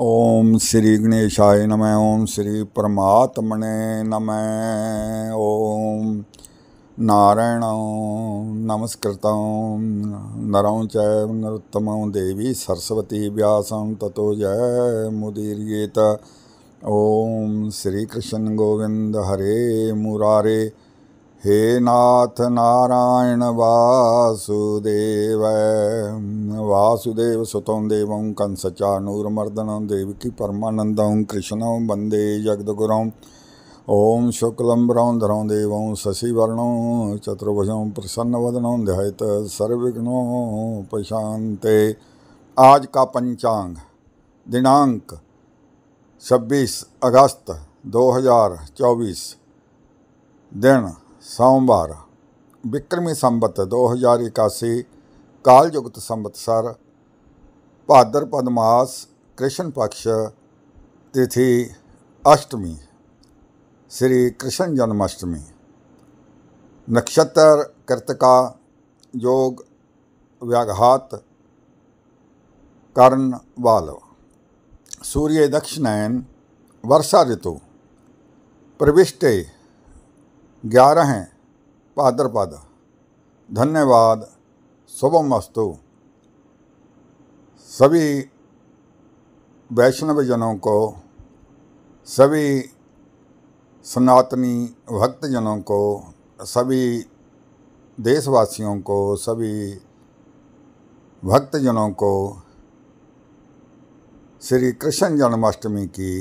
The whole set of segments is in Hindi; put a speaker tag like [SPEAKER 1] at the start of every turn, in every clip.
[SPEAKER 1] ओम श्री गणेशाय नमः ओम श्री परमात्मने नमः ओम नारायणं नमस्कृतं नरं च नरोत्तमं देवी सरस्वती व्यासं ततो जय मुदीर्येत कृष्ण गोविंद हरे मुरारे हे नाथ नारायण वासुदेव वासुदेव सुतं देवं कंसचानूर्मर्दनं देवकी परमानन्दं कृष्णं वन्दे जगद्गुरौम् ॐ शुक्लं ब्रौन्धरं देवं शशिवर्णं चतुर्भुजं प्रसन्नवदनं ध्यायत सर्वविघ्नोपशान्ते आज का पंचांग दिनांक 26 अगस्त 2024 दिन सोमवार विक्रमी संबत दो हजार इक्यासी कालयुक्त संवत्सर भाद्रपद मास कृष्ण पक्ष तिथि अष्टमी श्री कृष्ण जन्माष्टमी नक्षत्र कृतिका योग व्याघात कर्ण वाल सूर्य दक्षिणायन वर्षा ऋतु प्रविष्टे ग्यारह हैं भाद्रपद धन्यवाद शुभम अस्तु सभी वैष्णवजनों को सभी सनातनी भक्तजनों को सभी देशवासियों को सभी भक्तजनों को श्री कृष्ण जन्माष्टमी की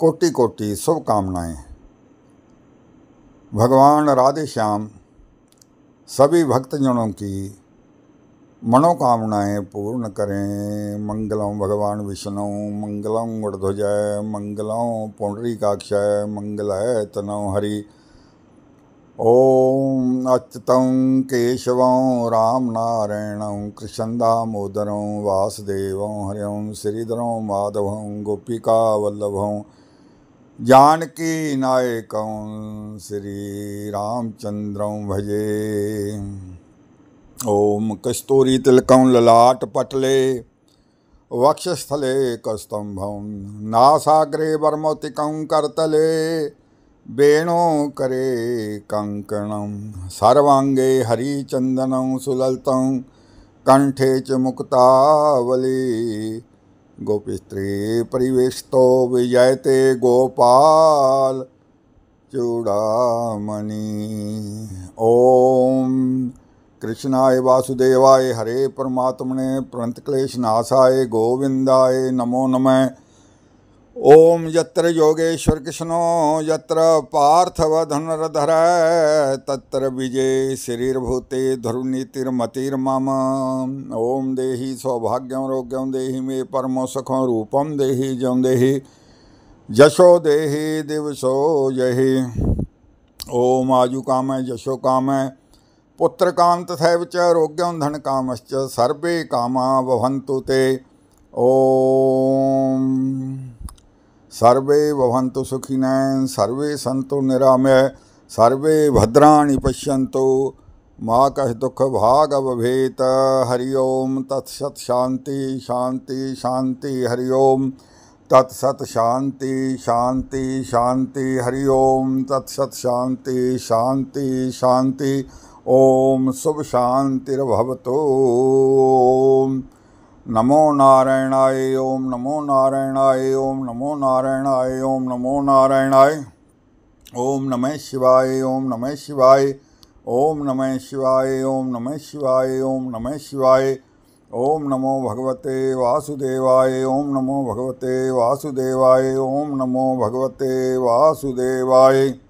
[SPEAKER 1] कोटि कोटि शुभकामनाएँ भगवान राधेश्याम सभी भक्तजनों की मनोकामनाएं पूर्ण करें मंगलम भगवान विष्णु मंगलम गुणध्वजय मंगलम पुंडरीकाक्षय मंगलय तनौ हरि ॐ अच्युतं केशवं रामनारायणं कृष्णदामोदरं वासुदेवं हरिं श्रीधरं माधवं गोपिकावल्लभं जानकी नायकं श्रीरामचन्द्रं भजे ॐ कस्तूरीतिलकं ललाटपटले वक्षस्थले कस्तंभ नासाग्रे वर्मौतिकं कर्तले वेणोकरे कङ्कणं सर्वाङ्गे हरिचन्दनं सुललितं कण्ठे च मुक्तावली गोपिस्त्री परिवेष्टो विजयते गोपाल चूड़ामणि ओम कृष्णाय वासुदेवाय हरे परमात्मने प्रंत क्लेश नाशाय गोविंदाय नमो नमः ओम यत्र योगेश्वर कृष्णो यत्र पार्थवधनुर्धर तत्र विजय शरीरभूते ध्रुनीतिर्मतिर्मम ओम देहि सौभाग्यम रोग्यम देहि मे परमो सुखम रूपम देहि जम देहि जशो देहि दिवसो जहि ओम आयु काम जशो काम पुत्र काम तथा च रोग्यम धन कामश्च सर्वे कामा वहंतु ते ओम सर्वे भवन्तु सुखिनः सर्वे सन्तु निरामय सर्वे भद्राणि पश्यन्तु माँ कह दुख भाग अवभेत हरिओम तत्सत शांति शांति शांति हरिओम तत्सत शांति शांति शांति हरिओम तत्सत शांति शांति शांति ओम शुभ शांतिर्भवतो ओम नमो नारायणाय ओम नमो नारायणाय ओम नमो नारायणाय ओम नमो नारायणाय ओम नमः शिवाय ओम नमः शिवाय ओम नमः शिवाय ओम नमः शिवाय ओम नमः शिवाय ओम नमो भगवते वासुदेवाय ओम नमो भगवते वासुदेवाय ओम नमो भगवते वासुदेवाय